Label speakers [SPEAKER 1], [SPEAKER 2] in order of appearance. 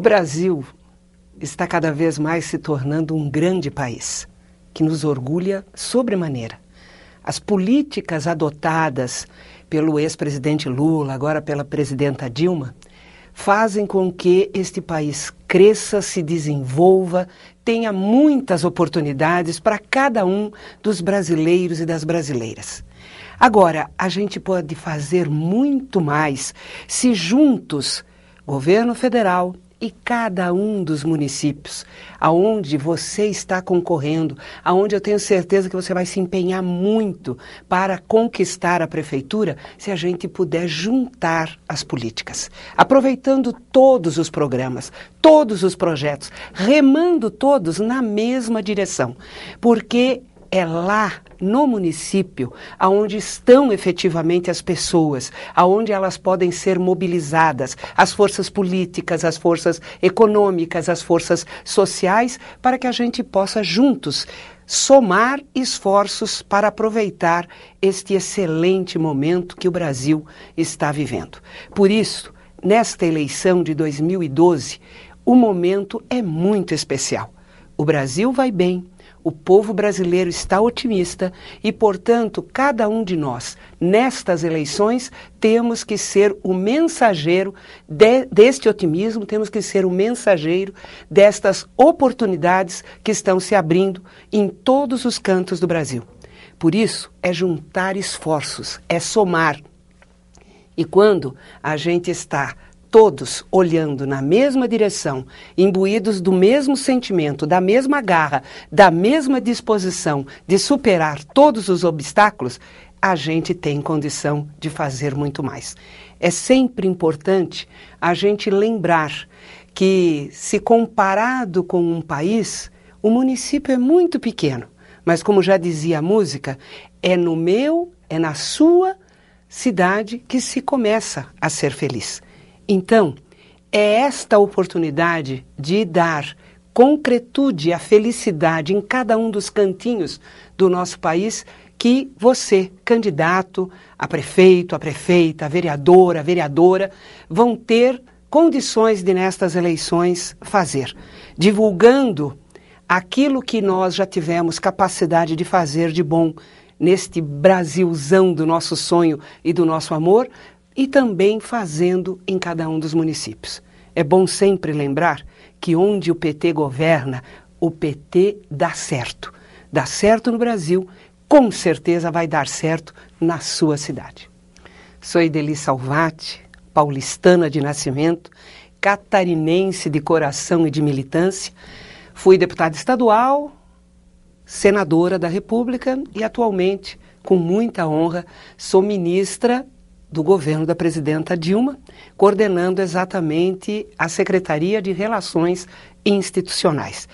[SPEAKER 1] O Brasil está cada vez mais se tornando um grande país, que nos orgulha sobremaneira. As políticas adotadas pelo ex-presidente Lula, agora pela presidenta Dilma, fazem com que este país cresça, se desenvolva, tenha muitas oportunidades para cada um dos brasileiros e das brasileiras. Agora, a gente pode fazer muito mais se juntos, governo federal, e cada um dos municípios, aonde você está concorrendo, aonde eu tenho certeza que você vai se empenhar muito para conquistar a prefeitura, se a gente puder juntar as políticas, aproveitando todos os programas, todos os projetos, remando todos na mesma direção, porque é lá no município aonde estão efetivamente as pessoas, aonde elas podem ser mobilizadas, as forças políticas, as forças econômicas, as forças sociais, para que a gente possa juntos somar esforços para aproveitar este excelente momento que o Brasil está vivendo. Por isso, nesta eleição de 2012, o momento é muito especial. O Brasil vai bem, o povo brasileiro está otimista e, portanto, cada um de nós, nestas eleições, temos que ser o mensageiro de, deste otimismo, temos que ser o mensageiro destas oportunidades que estão se abrindo em todos os cantos do Brasil. Por isso, é juntar esforços, é somar. E quando a gente está todos olhando na mesma direção, imbuídos do mesmo sentimento, da mesma garra, da mesma disposição de superar todos os obstáculos, a gente tem condição de fazer muito mais. É sempre importante a gente lembrar que, se comparado com um país, o município é muito pequeno. Mas, como já dizia a música, é no meu, é na sua cidade que se começa a ser feliz. Então, é esta oportunidade de dar concretude à felicidade em cada um dos cantinhos do nosso país que você, candidato a prefeito, a prefeita, a vereadora, a vereadora, vão ter condições de nestas eleições fazer, divulgando aquilo que nós já tivemos capacidade de fazer de bom neste Brasilzão do nosso sonho e do nosso amor, e também fazendo em cada um dos municípios. É bom sempre lembrar que onde o PT governa, o PT dá certo. Dá certo no Brasil, com certeza vai dar certo na sua cidade. Sou Ideli Salvati, paulistana de nascimento, catarinense de coração e de militância. Fui deputada estadual, senadora da República e atualmente, com muita honra, sou ministra do governo da presidenta Dilma, coordenando exatamente a Secretaria de Relações Institucionais.